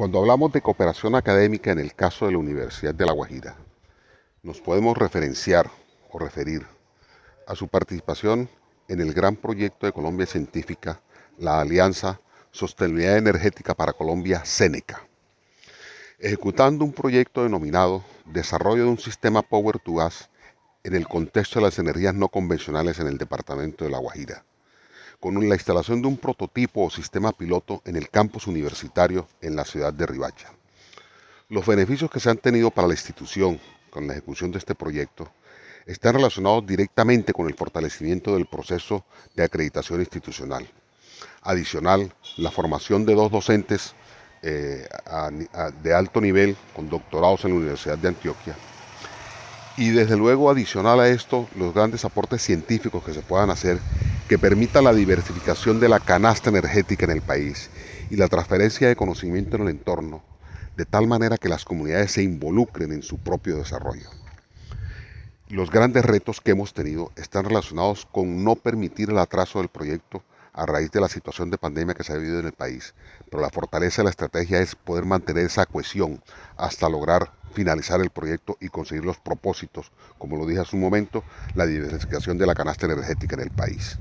Cuando hablamos de cooperación académica en el caso de la Universidad de La Guajira, nos podemos referenciar o referir a su participación en el gran proyecto de Colombia Científica, la Alianza Sostenibilidad Energética para Colombia, Seneca, ejecutando un proyecto denominado Desarrollo de un Sistema Power to Gas en el contexto de las energías no convencionales en el departamento de La Guajira, con la instalación de un prototipo o sistema piloto en el campus universitario en la ciudad de Ribacha. Los beneficios que se han tenido para la institución con la ejecución de este proyecto están relacionados directamente con el fortalecimiento del proceso de acreditación institucional. Adicional, la formación de dos docentes eh, de alto nivel con doctorados en la Universidad de Antioquia. Y desde luego, adicional a esto, los grandes aportes científicos que se puedan hacer que permita la diversificación de la canasta energética en el país y la transferencia de conocimiento en el entorno, de tal manera que las comunidades se involucren en su propio desarrollo. Los grandes retos que hemos tenido están relacionados con no permitir el atraso del proyecto a raíz de la situación de pandemia que se ha vivido en el país. Pero la fortaleza de la estrategia es poder mantener esa cohesión hasta lograr finalizar el proyecto y conseguir los propósitos, como lo dije hace un momento, la diversificación de la canasta energética en el país.